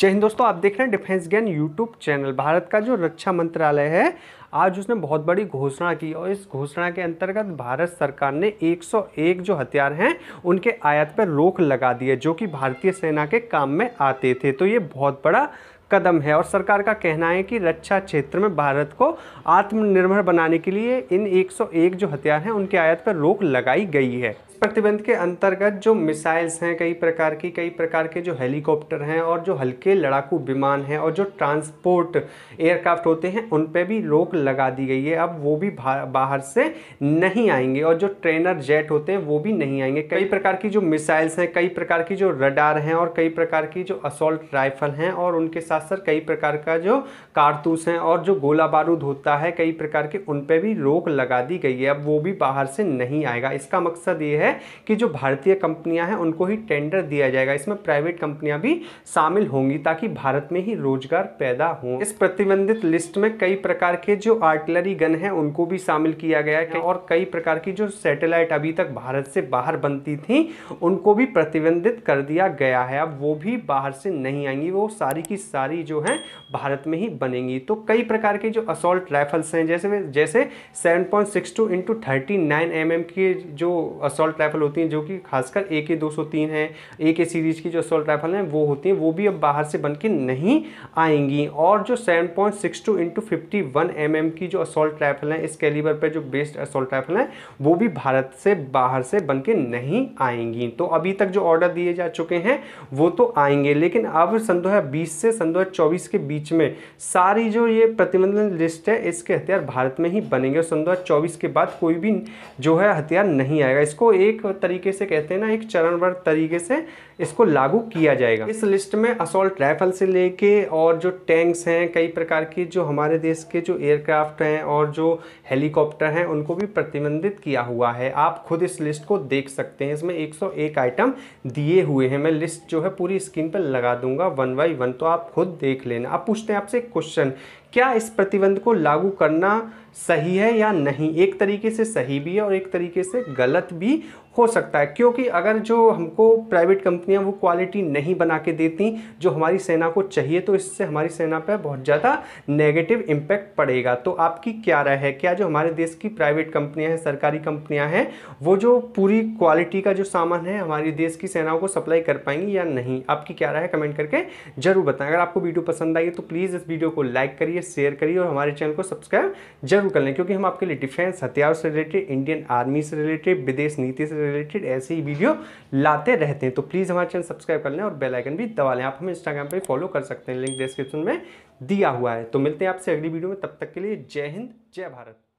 जय हिंद दोस्तों आप देख रहे हैं डिफेंस गैन यूट्यूब चैनल भारत का जो रक्षा मंत्रालय है आज उसने बहुत बड़ी घोषणा की और इस घोषणा के अंतर्गत भारत सरकार ने 101 जो हथियार हैं उनके आयात पर रोक लगा दी है जो कि भारतीय सेना के काम में आते थे तो ये बहुत बड़ा कदम है और सरकार का कहना है कि रक्षा क्षेत्र में भारत को आत्मनिर्भर बनाने के लिए इन 101 जो हथियार हैं उनके आयात पर रोक लगाई गई है प्रतिबंध के अंतर्गत जो मिसाइल्स हैं कई प्रकार की कई प्रकार के जो हेलीकॉप्टर हैं और जो हल्के लड़ाकू विमान हैं और जो ट्रांसपोर्ट एयरक्राफ्ट होते हैं उन पर भी रोक लगा दी गई है अब वो भी बाहर से नहीं आएंगे और जो ट्रेनर जेट होते हैं वो भी नहीं आएंगे कई प्रकार की जो मिसाइल्स हैं कई प्रकार की जो रडार हैं और कई प्रकार की जो असोल्ट राइफल हैं और उनके साथ साथ कई प्रकार का जो कारतूस हैं और जो गोला बारूद होता है कई प्रकार के उन पर भी रोक लगा दी गई है अब वो भी बाहर से नहीं आएगा इसका मकसद ये है है कि जो भारतीय कंपनियां हैं उनको ही टेंडर दिया जाएगा इसमें प्राइवेट कंपनियां भी शामिल होंगी ताकि भारत में ही रोजगार पैदा हो इस प्रतिबंधित लिस्ट में कई प्रकार के जो आर्टिलरी गन है उनको भी शामिल किया गया है और कई प्रकार की जो सैटेलाइट अभी तक भारत से बाहर बनती थी उनको भी प्रतिबंधित कर दिया गया है अब वो भी बाहर से नहीं आएंगी वो सारी की सारी जो है भारत में ही बनेंगी तो कई प्रकार के जो असोल्ट राइफल्स हैं जैसे जैसे 7.62 point six two into thirty nine M M के जो असोल्ट राइफल होती हैं जो कि खासकर ए के दो है ए के सीरीज़ की जो सोल्ट राइफल हैं वो होती हैं वो भी अब बाहर से बन नहीं आएंगी और जो seven point six two into fifty one M M की जो असोल्ट राइफल हैं इस कैलिबर पर जो बेस्ट असोल्ट राइफल हैं वो भी भारत से बाहर से बन के नहीं आएंगी तो अभी तक जो ऑर्डर दिए जा चुके हैं वो तो आएंगे लेकिन अब सन दो हज़ार बीस से सन दो हज़ार चौबीस के बीच में सारी जो ये प्रतिबंधन लिस्ट है इसके हथियार भारत में ही बनेंगे और सन दो हज़ार चौबीस के बाद कोई भी जो है हथियार नहीं आएगा इसको एक एक तरीके से कहते हैं ना एक चरणबद्ध तरीके से इसको लागू किया जाएगा इस लिस्ट में असोल्ट राइफल से लेके और जो टैंक्स हैं कई प्रकार के जो हमारे देश के जो एयरक्राफ्ट हैं और जो हेलीकॉप्टर हैं उनको भी प्रतिबंधित किया हुआ है आप खुद इस लिस्ट को देख सकते हैं इसमें 101 आइटम दिए हुए हैं मैं लिस्ट जो है पूरी स्क्रीन पर लगा दूंगा वन बाई वन तो आप खुद देख लेना अब पूछते हैं आपसे क्वेश्चन क्या इस प्रतिबंध को लागू करना सही है या नहीं एक तरीके से सही भी है और एक तरीके से गलत भी हो सकता है क्योंकि अगर जो हमको प्राइवेट कंपनियां वो क्वालिटी नहीं बना के देती जो हमारी सेना को चाहिए तो इससे हमारी सेना पर बहुत ज़्यादा नेगेटिव इम्पैक्ट पड़ेगा तो आपकी क्या राय है क्या जो हमारे देश की प्राइवेट कंपनियाँ हैं सरकारी कंपनियाँ हैं वो जो पूरी क्वालिटी का जो सामान है हमारी देश की सेनाओं को सप्लाई कर पाएंगी या नहीं आपकी क्या राय है कमेंट करके ज़रूर बताएं अगर आपको वीडियो पसंद आई तो प्लीज़ इस वीडियो को लाइक करिए शेयर करिए और हमारे चैनल को सब्सक्राइब जरूर कर लें क्योंकि हम आपके लिए डिफेंस हथियार से रिलेटेड इंडियन आर्मी से रिलेटेड विदेश नीति से रिलेटेड ऐसे ही वीडियो लाते रहते हैं तो प्लीज़ हमारे चैनल सब्सक्राइब कर लें और बेलाइकन भी दबा लें आप हमें इंस्टाग्राम पर फॉलो कर सकते हैं लिंक डिस्क्रिप्शन में दिया हुआ है तो मिलते हैं आपसे अगली वीडियो में तब तक के लिए जय हिंद जय भारत